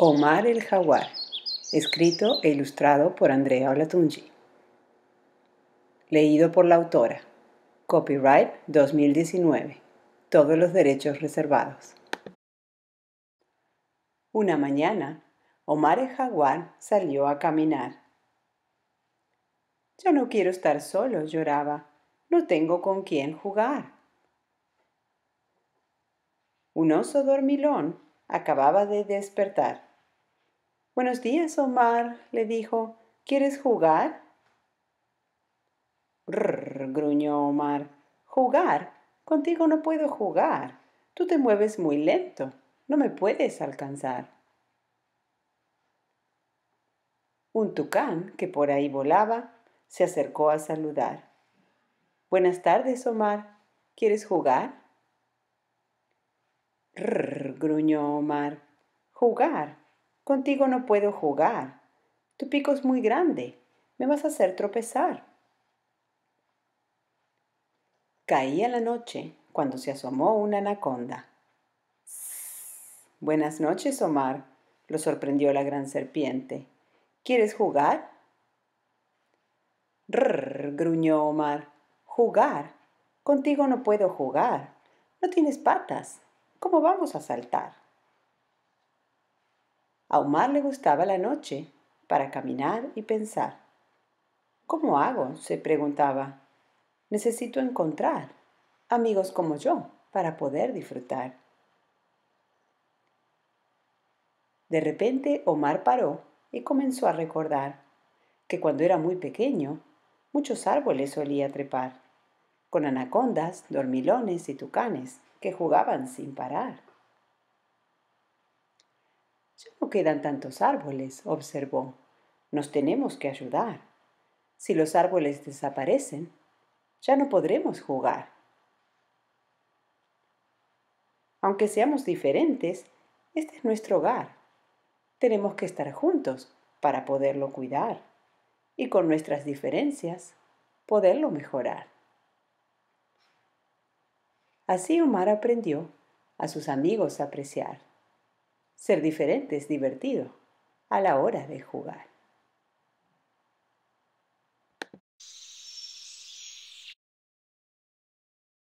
Omar el Jaguar, escrito e ilustrado por Andrea Olatunji. Leído por la autora. Copyright 2019. Todos los derechos reservados. Una mañana, Omar el Jaguar salió a caminar. Yo no quiero estar solo, lloraba. No tengo con quién jugar. Un oso dormilón acababa de despertar. Buenos días, Omar, le dijo. ¿Quieres jugar? gruñó Omar. ¿Jugar? Contigo no puedo jugar. Tú te mueves muy lento. No me puedes alcanzar. Un tucán que por ahí volaba se acercó a saludar. Buenas tardes, Omar. ¿Quieres jugar? Grrr, gruñó Omar. ¿Jugar? Contigo no puedo jugar. Tu pico es muy grande. Me vas a hacer tropezar. Caía la noche cuando se asomó una anaconda. Buenas noches, Omar, lo sorprendió la gran serpiente. ¿Quieres jugar? gruñó Omar. ¿Jugar? Contigo no puedo jugar. No tienes patas. ¿Cómo vamos a saltar? A Omar le gustaba la noche para caminar y pensar. ¿Cómo hago? se preguntaba. Necesito encontrar amigos como yo para poder disfrutar. De repente Omar paró y comenzó a recordar que cuando era muy pequeño muchos árboles solía trepar, con anacondas, dormilones y tucanes que jugaban sin parar. Ya no quedan tantos árboles, observó. Nos tenemos que ayudar. Si los árboles desaparecen, ya no podremos jugar. Aunque seamos diferentes, este es nuestro hogar. Tenemos que estar juntos para poderlo cuidar y con nuestras diferencias poderlo mejorar. Así Omar aprendió a sus amigos a apreciar. Ser diferente es divertido a la hora de jugar.